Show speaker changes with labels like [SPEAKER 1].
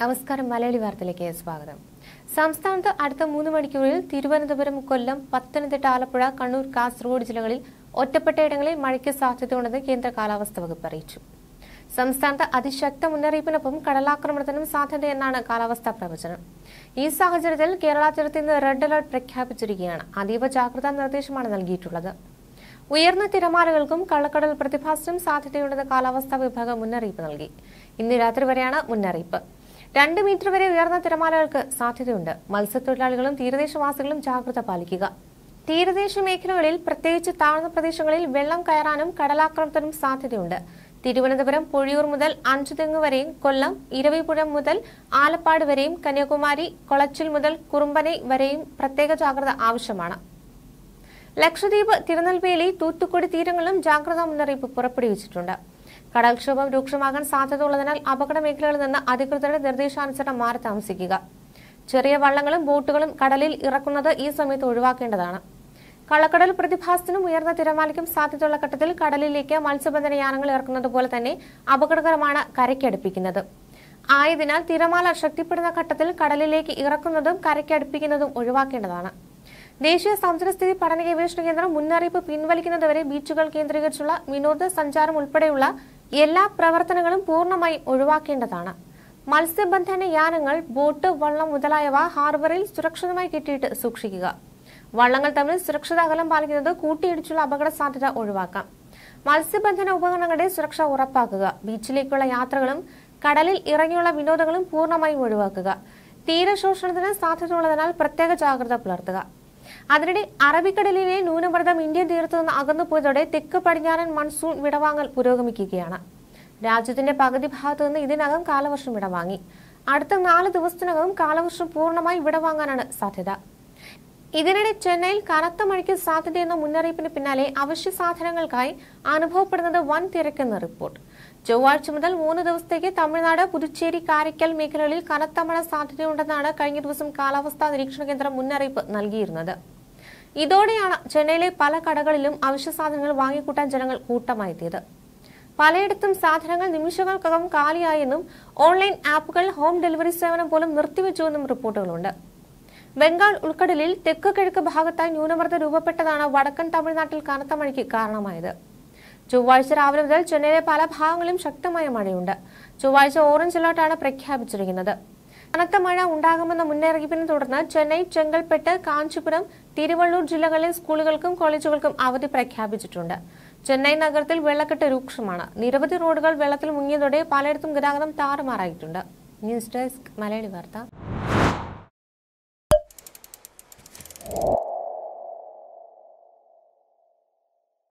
[SPEAKER 1] നമസ്കാരം മലയാളി വാർത്തയിലേക്ക് സ്വാഗതം സംസ്ഥാനത്ത് അടുത്ത മൂന്ന് മണിക്കൂറിൽ തിരുവനന്തപുരം കൊല്ലം പത്തനംതിട്ട ആലപ്പുഴ കണ്ണൂർ കാസർഗോഡ് ജില്ലകളിൽ ഒറ്റപ്പെട്ടയിടങ്ങളിൽ മഴയ്ക്ക് സാധ്യതയുണ്ടെന്ന് കേന്ദ്ര കാലാവസ്ഥാ വകുപ്പ് അറിയിച്ചു സംസ്ഥാനത്ത് അതിശക്ത മുന്നറിയിപ്പിനൊപ്പം കടലാക്രമണത്തിനും സാധ്യതയെന്നാണ് കാലാവസ്ഥാ പ്രവചനം ഈ സാഹചര്യത്തിൽ കേരള തീരത്ത് ഇന്ന് റെഡ് അലർട്ട് പ്രഖ്യാപിച്ചിരിക്കുകയാണ് അതീവ ജാഗ്രതാ നിർദ്ദേശമാണ് നൽകിയിട്ടുള്ളത് ഉയർന്ന തിരമാലകൾക്കും കള്ളക്കടൽ പ്രതിഭാസത്തിനും സാധ്യതയുണ്ടെന്ന് കാലാവസ്ഥാ വിഭാഗം മുന്നറിയിപ്പ് നൽകി ഇന്ന് രാത്രി വരെയാണ് മുന്നറിയിപ്പ് രണ്ട് മീറ്റർ വരെ ഉയർന്ന തിരമാലകൾക്ക് സാധ്യതയുണ്ട് മത്സ്യത്തൊഴിലാളികളും തീരദേശവാസികളും ജാഗ്രത പാലിക്കുക തീരദേശ മേഖലകളിൽ പ്രത്യേകിച്ച് താഴ്ന്ന പ്രദേശങ്ങളിൽ വെള്ളം കയറാനും കടലാക്രമണത്തിനും സാധ്യതയുണ്ട് തിരുവനന്തപുരം പൊഴിയൂർ മുതൽ അഞ്ചുതെങ്ങ് വരെയും കൊല്ലം ഇരവിപുഴം മുതൽ ആലപ്പാട് വരെയും കന്യാകുമാരി കൊളച്ചിൽ മുതൽ കുറുമ്പനെ വരെയും പ്രത്യേക ജാഗ്രത ആവശ്യമാണ് ലക്ഷദ്വീപ് തിരുനെൽവേലി തൂത്തുക്കുടി തീരങ്ങളിലും ജാഗ്രതാ മുന്നറിയിപ്പ് പുറപ്പെടുവിച്ചിട്ടുണ്ട് കടൽക്ഷോഭം രൂക്ഷമാകാൻ സാധ്യതയുള്ളതിനാൽ അപകട മേഖലകളിൽ നിന്ന് അധികൃതരുടെ നിർദ്ദേശാനുസരണം മാറി താമസിക്കുക ചെറിയ വള്ളങ്ങളും ബോട്ടുകളും കടലിൽ ഇറക്കുന്നത് ഈ സമയത്ത് ഒഴിവാക്കേണ്ടതാണ് കള്ളക്കടൽ പ്രതിഭാസത്തിനും ഉയർന്ന തിരമാലയ്ക്കും സാധ്യതയുള്ള ഘട്ടത്തിൽ കടലിലേക്ക് മത്സ്യബന്ധന യാനങ്ങൾ ഇറക്കുന്നത് പോലെ തന്നെ അപകടകരമാണ് കരയ്ക്കടുപ്പിക്കുന്നത് ആയതിനാൽ തിരമാല ശക്തിപ്പെടുന്ന ഘട്ടത്തിൽ കടലിലേക്ക് ഇറക്കുന്നതും കരയ്ക്കടുപ്പിക്കുന്നതും ഒഴിവാക്കേണ്ടതാണ് ദേശീയ സമുദ്രസ്ഥിതി പഠന ഗവേഷണ കേന്ദ്രം മുന്നറിയിപ്പ് പിൻവലിക്കുന്നതുവരെ ബീച്ചുകൾ കേന്ദ്രീകരിച്ചുള്ള വിനോദസഞ്ചാരം ഉൾപ്പെടെയുള്ള എല്ലാ പ്രവർത്തനങ്ങളും പൂർണ്ണമായി ഒഴിവാക്കേണ്ടതാണ് മത്സ്യബന്ധന യാനങ്ങൾ ബോട്ട് വള്ളം മുതലായവ ഹാർബറിൽ സുരക്ഷിതമായി കെട്ടിയിട്ട് സൂക്ഷിക്കുക വള്ളങ്ങൾ തമ്മിൽ സുരക്ഷിത അകലം പാലിക്കുന്നത് കൂട്ടിയിടിച്ചുള്ള അപകട സാധ്യത ഒഴിവാക്കാം മത്സ്യബന്ധന ഉപകരണങ്ങളുടെ സുരക്ഷ ഉറപ്പാക്കുക ബീച്ചിലേക്കുള്ള യാത്രകളും കടലിൽ ഇറങ്ങിയുള്ള വിനോദങ്ങളും പൂർണ്ണമായും ഒഴിവാക്കുക തീരശോഷണത്തിന് സാധ്യതയുള്ളതിനാൽ പ്രത്യേക ജാഗ്രത പുലർത്തുക അതിനിടെ അറബിക്കടലിലെ ന്യൂനമർദ്ദം ഇന്ത്യൻ തീരത്തു നിന്ന് അകന്നുപോയതോടെ തെക്ക് പടിഞ്ഞാറൻ മൺസൂൺ വിടവാങ്ങൽ പുരോഗമിക്കുകയാണ് രാജ്യത്തിന്റെ പകുതി ഭാഗത്തു നിന്ന് ഇതിനകം കാലവർഷം വിടവാങ്ങി അടുത്ത നാല് ദിവസത്തിനകം കാലവർഷം പൂർണ്ണമായി വിടവാങ്ങാനാണ് സാധ്യത ഇതിനിടെ ചെന്നൈയിൽ കനത്ത മഴയ്ക്ക് സാധ്യതയെന്ന മുന്നറിയിപ്പിന് പിന്നാലെ അവശ്യ സാധനങ്ങൾക്കായി അനുഭവപ്പെടുന്നത് വൻ തിരക്കെന്ന റിപ്പോർട്ട് ചൊവ്വാഴ്ച മുതൽ മൂന്ന് ദിവസത്തേക്ക് തമിഴ്നാട് പുതുച്ചേരി കാരയ്ക്കൽ മേഖലകളിൽ കനത്ത മഴ സാധ്യതയുണ്ടെന്നാണ് കഴിഞ്ഞ ദിവസം കാലാവസ്ഥാ നിരീക്ഷണ കേന്ദ്രം മുന്നറിയിപ്പ് നൽകിയിരുന്നത് ഇതോടെയാണ് ചെന്നൈയിലെ പല കടകളിലും അവശ്യ സാധനങ്ങൾ വാങ്ങിക്കൂട്ടാൻ ജനങ്ങൾ കൂട്ടമായെത്തിയത് പലയിടത്തും സാധനങ്ങൾ നിമിഷങ്ങൾക്കകം കാലിയായെന്നും ഓൺലൈൻ ആപ്പുകൾ ഹോം ഡെലിവറി സേവനം പോലും നിർത്തിവെച്ചുവെന്നും റിപ്പോർട്ടുകളുണ്ട് ബംഗാൾ ഉൾക്കടലിൽ തെക്ക് കിഴക്ക് ഭാഗത്തായി ന്യൂനമർദ്ദം രൂപപ്പെട്ടതാണ് വടക്കൻ തമിഴ്നാട്ടിൽ കനത്ത മഴയ്ക്ക് കാരണമായത് ചൊവ്വാഴ്ച രാവിലെ മുതൽ ചെന്നൈയിലെ പല ഭാഗങ്ങളിലും ശക്തമായ മഴയുണ്ട് ചൊവ്വാഴ്ച ഓറഞ്ച് അലർട്ടാണ് പ്രഖ്യാപിച്ചിരിക്കുന്നത് കനത്ത മഴ ഉണ്ടാകുമെന്ന മുന്നറിയിപ്പിനെ തുടർന്ന് ചെന്നൈ ചെങ്കൽപ്പെട്ട് കാഞ്ചിപുരം തിരുവള്ളൂർ ജില്ലകളിലെ സ്കൂളുകൾക്കും കോളേജുകൾക്കും അവധി പ്രഖ്യാപിച്ചിട്ടുണ്ട് ചെന്നൈ നഗരത്തിൽ വെള്ളക്കെട്ട് രൂക്ഷമാണ് നിരവധി റോഡുകൾ വെള്ളത്തിൽ മുങ്ങിയതോടെ പലയിടത്തും ഗതാഗതം താറുമാറായിട്ടുണ്ട് ന്യൂസ് ഡെസ്ക് മലയാളി വാർത്ത